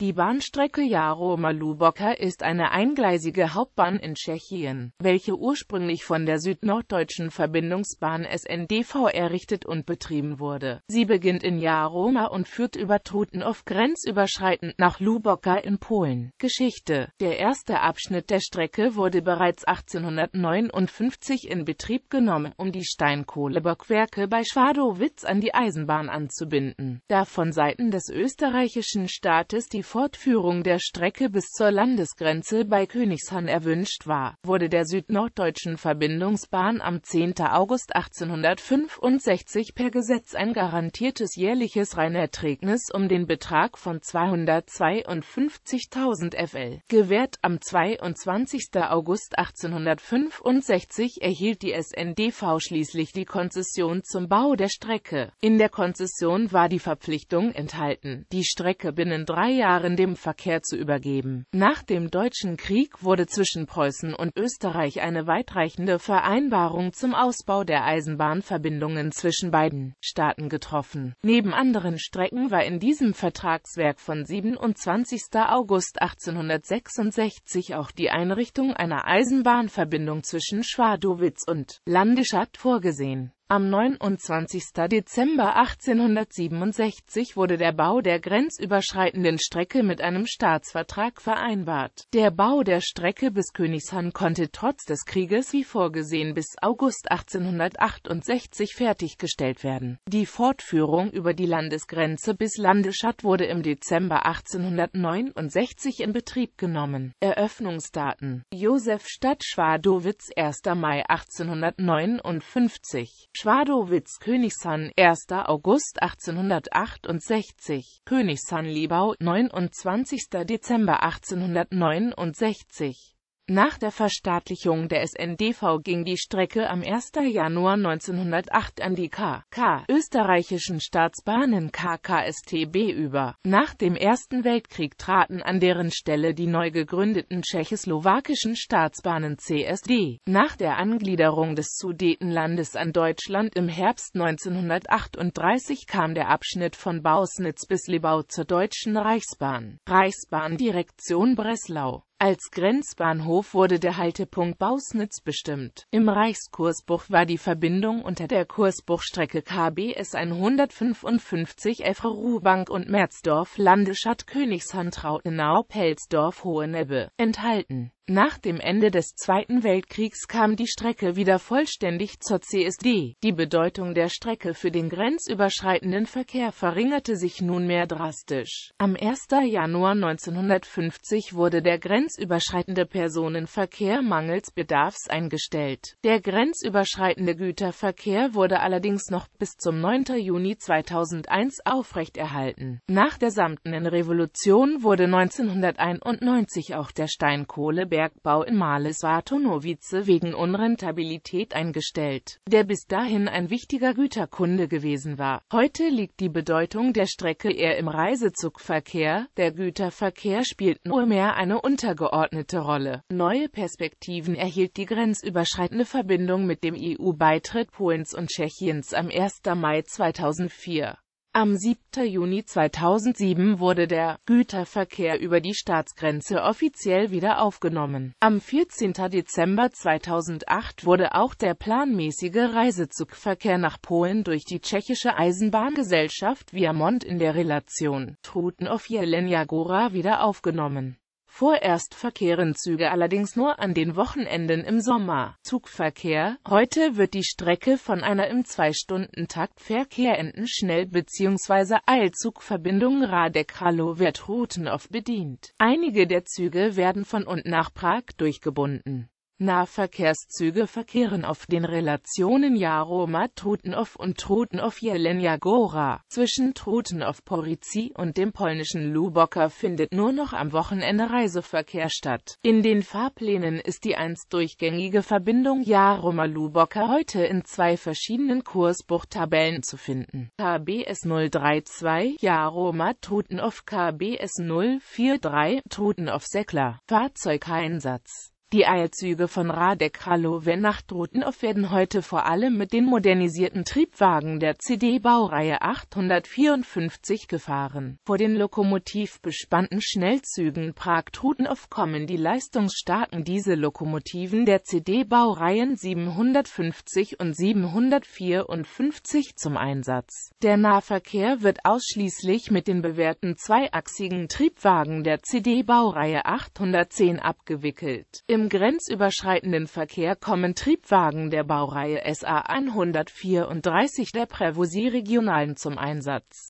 Die Bahnstrecke Jaroma-Luboka ist eine eingleisige Hauptbahn in Tschechien, welche ursprünglich von der südnorddeutschen Verbindungsbahn SNDV errichtet und betrieben wurde. Sie beginnt in Jaroma und führt über Trutnov grenzüberschreitend nach Luboka in Polen. Geschichte Der erste Abschnitt der Strecke wurde bereits 1859 in Betrieb genommen, um die Steinkohlebergwerke bei Schwadowitz an die Eisenbahn anzubinden, da von Seiten des österreichischen Staates die Fortführung der Strecke bis zur Landesgrenze bei Königshahn erwünscht war, wurde der Südnorddeutschen Verbindungsbahn am 10. August 1865 per Gesetz ein garantiertes jährliches Reinerträgnis um den Betrag von 252.000 Fl. gewährt. Am 22. August 1865 erhielt die SNDV schließlich die Konzession zum Bau der Strecke. In der Konzession war die Verpflichtung enthalten, die Strecke binnen drei Jahren Ungarn dem Verkehr zu übergeben. Nach dem Deutschen Krieg wurde zwischen Preußen und Österreich eine weitreichende Vereinbarung zum Ausbau der Eisenbahnverbindungen zwischen beiden Staaten getroffen. Neben anderen Strecken war in diesem Vertragswerk von 27. August 1866 auch die Einrichtung einer Eisenbahnverbindung zwischen Schwadowitz und Landesstadt vorgesehen. Am 29. Dezember 1867 wurde der Bau der grenzüberschreitenden Strecke mit einem Staatsvertrag vereinbart. Der Bau der Strecke bis Königshahn konnte trotz des Krieges wie vorgesehen bis August 1868 fertiggestellt werden. Die Fortführung über die Landesgrenze bis Landeschatt wurde im Dezember 1869 in Betrieb genommen. Eröffnungsdaten Josef Stadt Schwadowitz 1. Mai 1859 Schwadowitz Königshann 1. August 1868, Königshann Liebau 29. Dezember 1869 nach der Verstaatlichung der SNDV ging die Strecke am 1. Januar 1908 an die KK österreichischen Staatsbahnen KKSTB über. Nach dem Ersten Weltkrieg traten an deren Stelle die neu gegründeten tschechoslowakischen Staatsbahnen CSD. Nach der Angliederung des Sudetenlandes an Deutschland im Herbst 1938 kam der Abschnitt von Bausnitz bis Libau zur Deutschen Reichsbahn. Reichsbahndirektion Breslau als Grenzbahnhof wurde der Haltepunkt Bausnitz bestimmt. Im Reichskursbuch war die Verbindung unter der Kursbuchstrecke KBS 155 Effe-Ruhbank und Merzdorf Landesstadt Königshain-Trautenau-Pelsdorf-Hohenebbe enthalten nach dem Ende des Zweiten Weltkriegs kam die Strecke wieder vollständig zur CSD. Die Bedeutung der Strecke für den grenzüberschreitenden Verkehr verringerte sich nunmehr drastisch. Am 1. Januar 1950 wurde der grenzüberschreitende Personenverkehr mangels Bedarfs eingestellt. Der grenzüberschreitende Güterverkehr wurde allerdings noch bis zum 9. Juni 2001 aufrechterhalten. Nach der Samtenen Revolution wurde 1991 auch der Steinkohleberg Bergbau in Males-Wartonowice wegen Unrentabilität eingestellt, der bis dahin ein wichtiger Güterkunde gewesen war. Heute liegt die Bedeutung der Strecke eher im Reisezugverkehr, der Güterverkehr spielt nur mehr eine untergeordnete Rolle. Neue Perspektiven erhielt die grenzüberschreitende Verbindung mit dem EU-Beitritt Polens und Tschechiens am 1. Mai 2004. Am 7. Juni 2007 wurde der Güterverkehr über die Staatsgrenze offiziell wieder aufgenommen. Am 14. Dezember 2008 wurde auch der planmäßige Reisezugverkehr nach Polen durch die tschechische Eisenbahngesellschaft Viamont in der Relation Trutnov-Jelenia Góra wieder aufgenommen Vorerst verkehren Züge allerdings nur an den Wochenenden im Sommer. Zugverkehr Heute wird die Strecke von einer im Zwei-Stunden-Takt verkehrenden Schnell- bzw. Eilzugverbindung Radek-Halow-Werthutenov bedient. Einige der Züge werden von und nach Prag durchgebunden Nahverkehrszüge verkehren auf den Relationen Jaroma-Trutnow und Trutnow-Jelenia Gora. Zwischen Trutnow-Porici und dem polnischen Luboka findet nur noch am Wochenende Reiseverkehr statt. In den Fahrplänen ist die einst durchgängige Verbindung jaroma Luboka heute in zwei verschiedenen Kursbuchtabellen zu finden. KBS 032 Jaroma-Trutnow KBS 043 Trutnow-Sekla Fahrzeugeinsatz die Eilzüge von Radek Kralove-Nachtrotenov werden heute vor allem mit den modernisierten Triebwagen der CD-Baureihe 854 gefahren. Vor den lokomotivbespannten Schnellzügen Prag-Trutenow kommen die leistungsstarken Diesellokomotiven der CD-Baureihen 750 und 754 zum Einsatz. Der Nahverkehr wird ausschließlich mit den bewährten zweiachsigen Triebwagen der CD-Baureihe 810 abgewickelt. Im im grenzüberschreitenden Verkehr kommen Triebwagen der Baureihe SA 134 der Prevost-Regionalen zum Einsatz